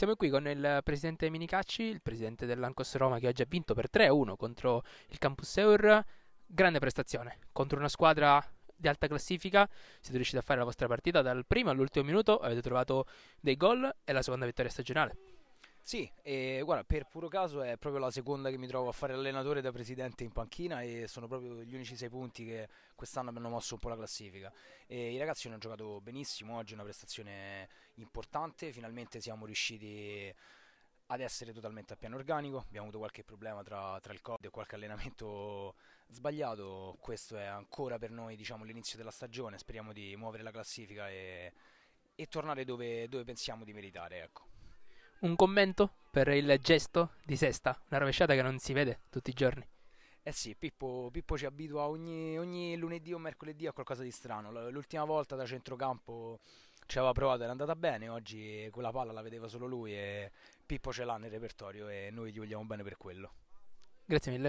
Siamo qui con il presidente Minicacci, il presidente dell'Ancos Roma che oggi ha vinto per 3-1 contro il Campus Eur. Grande prestazione contro una squadra di alta classifica. Siete riusciti a fare la vostra partita dal primo all'ultimo minuto, avete trovato dei gol e la seconda vittoria stagionale. Sì, e guarda, per puro caso è proprio la seconda che mi trovo a fare allenatore da presidente in panchina e sono proprio gli unici sei punti che quest'anno hanno mosso un po' la classifica. E I ragazzi hanno giocato benissimo, oggi è una prestazione importante, finalmente siamo riusciti ad essere totalmente a piano organico, abbiamo avuto qualche problema tra, tra il Covid e qualche allenamento sbagliato, questo è ancora per noi diciamo, l'inizio della stagione, speriamo di muovere la classifica e, e tornare dove, dove pensiamo di meritare. Ecco un commento per il gesto di Sesta, una rovesciata che non si vede tutti i giorni. Eh sì, Pippo, Pippo ci abitua ogni, ogni, lunedì o mercoledì a qualcosa di strano. L'ultima volta da centrocampo ci aveva provato, era andata bene, oggi quella palla la vedeva solo lui e Pippo ce l'ha nel repertorio e noi gli vogliamo bene per quello. Grazie mille.